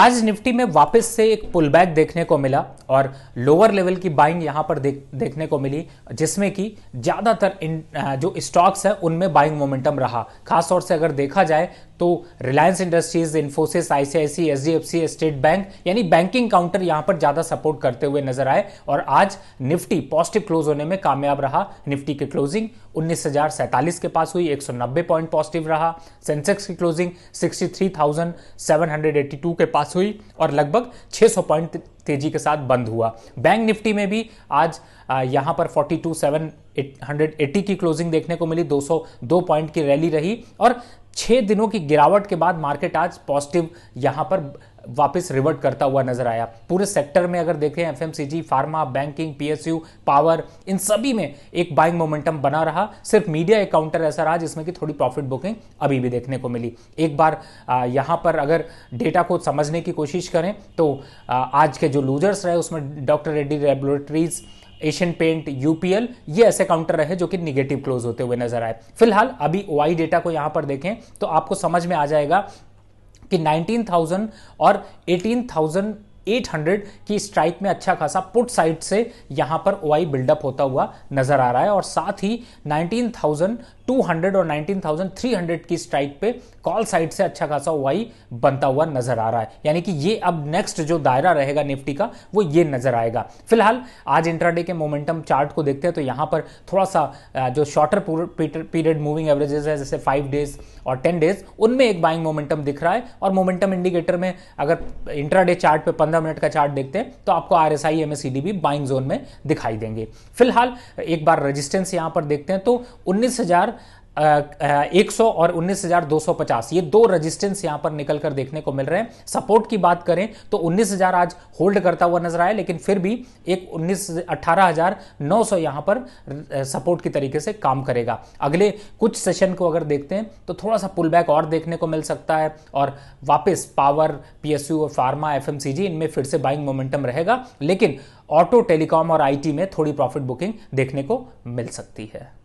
आज निफ्टी में वापस से एक पुलबैक देखने को मिला और लोअर लेवल की बाइंग यहां पर देख, देखने को मिली जिसमें कि ज़्यादातर जो स्टॉक्स है उनमें बाइंग मोमेंटम रहा खासतौर से अगर देखा जाए तो Reliance Industries Infosys ICIC H D F C State Bank यानी बैंकिंग काउंटर यहां पर ज्यादा सपोर्ट करते हुए नजर आए और आज निफ्टी पॉजिटिव क्लोज होने में कामयाब रहा निफ्टी की क्लोजिंग उन्नीस के पास हुई 190 पॉइंट पॉजिटिव रहा सेंसेक्स की क्लोजिंग 63,782 के पास हुई और लगभग 600 पॉइंट तेजी के साथ बंद हुआ बैंक निफ्टी में भी आज यहाँ पर 42,780 की क्लोजिंग देखने को मिली 202 पॉइंट की रैली रही और छह दिनों की गिरावट के बाद मार्केट आज पॉजिटिव यहाँ पर वापस रिवर्ट करता हुआ नजर आया पूरे सेक्टर में अगर देखें FMCG pharma banking PSU power इन सभी में एक बाइंग मोमेंटम बना रहा सिर्फ मीडिया एक काउंटर ऐसा रहा जिसमें कि थोड़ी प्रॉफिट बुकिंग अभी भी देखने को मिली एक बार यहां पर अगर डेटा को समझने की कोशिश करें तो आज के जो लूजर्स रहे उसमें doctor Reddy laboratories Asian paint UPL ये ऐसे काउंटर रहे जो कि निगेटिव क्लोज होते हुए नजर आए फिलहाल अभी ओआई डेटा को यहां पर देखें तो आपको समझ में आ जाएगा कि 19,000 और 18,800 की स्ट्राइक में अच्छा खासा पुट साइड से यहां पर ओआई बिल्डअप होता हुआ नजर आ रहा है और साथ ही 19,000 200 और 19,300 की स्ट्राइक पे कॉल साइड से अच्छा खासा वाई बनता हुआ नजर आ रहा है यानी कि ये अब नेक्स्ट जो दायरा रहेगा निफ्टी का वो ये नजर आएगा फिलहाल आज इंट्राडे के मोमेंटम चार्ट को देखते हैं तो यहां पर थोड़ा सा जो शॉर्टर पीरियड मूविंग एवरेजेस है जैसे फाइव डेज और टेन डेज उनमें एक बाइंग मोमेंटम दिख रहा है और मोमेंटम इंडिकेटर में अगर इंट्राडे चार्ट पे पंद्रह मिनट का चार्ट देखते हैं तो आपको R S I M S भी बाइंग जोन में दिखाई देंगे फिलहाल एक बार रजिस्टेंस यहां पर देखते हैं तो उन्नीस एक सौ और उन्नीस हजार दो सौ पचास ये दो रेजिस्टेंस यहां पर निकल कर देखने को मिल रहे हैं सपोर्ट की बात करें तो उन्नीस हजार आज होल्ड करता हुआ नजर आया लेकिन फिर भी एक उन्नीस अट्ठारह हजार नौ सौ यहां पर सपोर्ट की तरीके से काम करेगा अगले कुछ सेशन को अगर देखते हैं तो थोड़ा सा पुल बैक और देखने को मिल सकता है और वापस पावर पीएसयू और फार्मा एफ इनमें फिर से बाइंग मोमेंटम रहेगा लेकिन ऑटो टेलीकॉम और आईटी में थोड़ी प्रॉफिट बुकिंग देखने को मिल सकती है